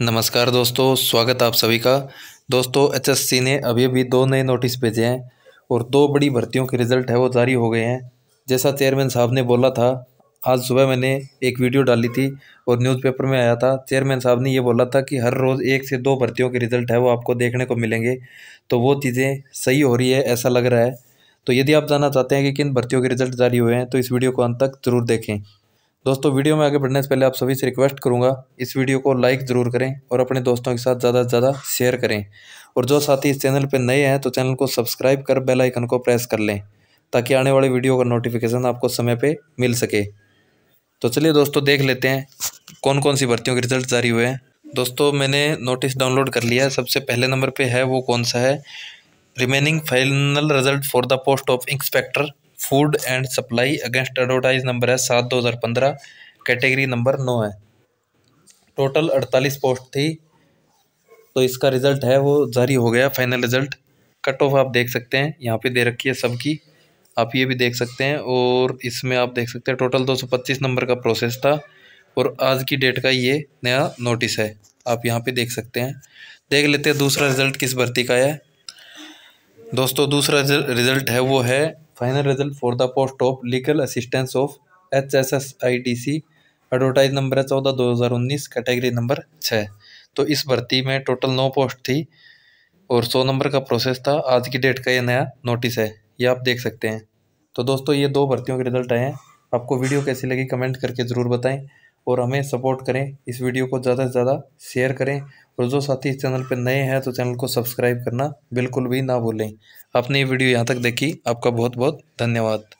नमस्कार दोस्तों स्वागत आप सभी का दोस्तों एचएससी ने अभी अभी दो नए नोटिस भेजे हैं और दो बड़ी भर्तियों के रिजल्ट है वो जारी हो गए हैं जैसा चेयरमैन साहब ने बोला था आज सुबह मैंने एक वीडियो डाली थी और न्यूज़पेपर में आया था चेयरमैन साहब ने ये बोला था कि हर रोज़ एक से दो भर्तियों के रिज़ल्ट है वो आपको देखने को मिलेंगे तो वो चीज़ें सही हो रही है ऐसा लग रहा है तो यदि आप जानना चाहते हैं कि किन भर्तियों के रिज़ल्ट जारी हुए हैं तो इस वीडियो को अंत तक ज़रूर देखें दोस्तों वीडियो में आगे बढ़ने से पहले आप सभी से रिक्वेस्ट करूंगा इस वीडियो को लाइक ज़रूर करें और अपने दोस्तों के साथ ज़्यादा से ज़्यादा शेयर करें और जो साथी इस चैनल पर नए हैं तो चैनल को सब्सक्राइब कर बेल आइकन को प्रेस कर लें ताकि आने वाले वीडियो का नोटिफिकेशन आपको समय पर मिल सके तो चलिए दोस्तों देख लेते हैं कौन कौन सी भर्तियों के रिजल्ट जारी हुए हैं दोस्तों मैंने नोटिस डाउनलोड कर लिया है सबसे पहले नंबर पे है वो कौन सा है remaining final result for the post of inspector food and supply against advertise number है सात दो हज़ार पंद्रह कैटेगरी नंबर नौ है टोटल अड़तालीस पोस्ट थी तो इसका रिज़ल्ट है वो जारी हो गया फाइनल रिज़ल्ट कट ऑफ आप देख सकते हैं यहाँ पे दे रखी है सबकी आप ये भी देख सकते हैं और इसमें आप देख सकते हैं टोटल दो सौ पच्चीस नंबर का प्रोसेस था और आज की डेट का ये नया नोटिस है आप यहाँ पे देख सकते हैं देख लेते हैं दूसरा रिज़ल्ट किस भर्ती का है दोस्तों दूसरा रिज़ल्ट है वो है final result for the post of legal assistance of H S S I D C advertise number है चौदह दो हज़ार उन्नीस कैटेगरी नंबर छः तो इस भर्ती में टोटल नौ पोस्ट थी और सौ नंबर का प्रोसेस था आज की डेट का ये नया नोटिस है ये आप देख सकते हैं तो दोस्तों ये दो भर्तियों के रिजल्ट आए हैं आपको वीडियो कैसी लगी कमेंट करके ज़रूर बताएं और हमें सपोर्ट करें इस वीडियो को ज़्यादा से ज़्यादा शेयर करें और जो साथी इस चैनल पर नए हैं तो चैनल को सब्सक्राइब करना बिल्कुल भी ना भूलें आपने ये वीडियो यहाँ तक देखी आपका बहुत बहुत धन्यवाद